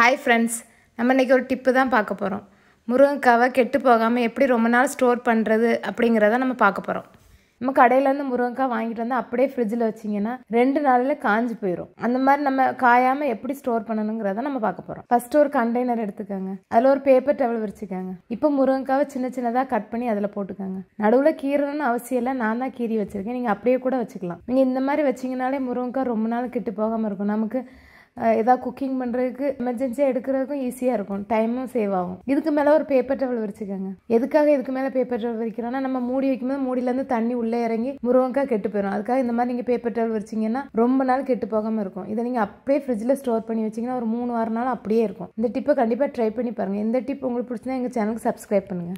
hi friends நம்ம இன்றைக்கி ஒரு டிப்பு தான் பார்க்க போகிறோம் முருங்கைக்காவை கெட்டு போகாமல் எப்படி ரொம்ப நாள் ஸ்டோர் பண்ணுறது அப்படிங்கிறத நம்ம பார்க்க போகிறோம் நம்ம கடையிலேருந்து முருங்கைக்காய் வாங்கிட்டு வந்து அப்படியே ஃப்ரிட்ஜில் வச்சிங்கன்னா ரெண்டு நாளில் காஞ்சி போயிடும் அந்த மாதிரி நம்ம காயாமல் எப்படி ஸ்டோர் பண்ணணுங்கிறத நம்ம பார்க்க போகிறோம் ஃபஸ்ட்டு ஒரு கண்டெய்னர் எடுத்துக்கோங்க அதில் ஒரு பேப்பர் டவல் வச்சுக்கோங்க இப்போ முருங்கைக்காவை சின்ன சின்னதாக கட் பண்ணி அதில் போட்டுக்கோங்க நடுவில் கீரணும்னு அவசியம் இல்லை நான் தான் கீரி வச்சுருக்கேன் நீங்கள் அப்படியே கூட வச்சுக்கலாம் நீங்கள் இந்த மாதிரி வச்சிங்கனாலே முருங்கைக்காய் ரொம்ப நாள் கெட்டு போகாமல் இருக்கும் நமக்கு ஏதாவது குக்கிங் பண்ணுறதுக்கு எமர்ஜென்சியாக எடுக்கிறதுக்கும் ஈஸியாக இருக்கும் டைமும் சேவ் ஆகும் இதுக்கு மேலே ஒரு பேப்பர் டவல் வச்சுக்கோங்க எதுக்காக இதுக்கு மேலே பேப்பர் டவல் வைக்கிறோன்னா நம்ம மூடி வைக்கும்போது மூடியிலேருந்து தண்ணி உள்ளே இறங்கி முருவங்காய் கெட்டு போயிடும் அதுக்காக இந்த மாதிரி நீங்கள் பேப்பர் டவல் வச்சிங்கன்னா ரொம்ப நாள் கெட்டு போகாமல் இருக்கும் இதை நீங்கள் அப்படியே ஃப்ரிட்ஜில் ஸ்டோர் பண்ணி வச்சிங்கன்னா ஒரு மூணு வாரம் நாள் அப்படியே இருக்கும் இந்த டிப்பை கண்டிப்பாக ட்ரை பண்ணி பாருங்கள் இந்த டிப் உங்களுக்கு பிடிச்சினா எங்கள் சேனலுக்கு சப்ஸ்கிரைப் பண்ணுங்கள்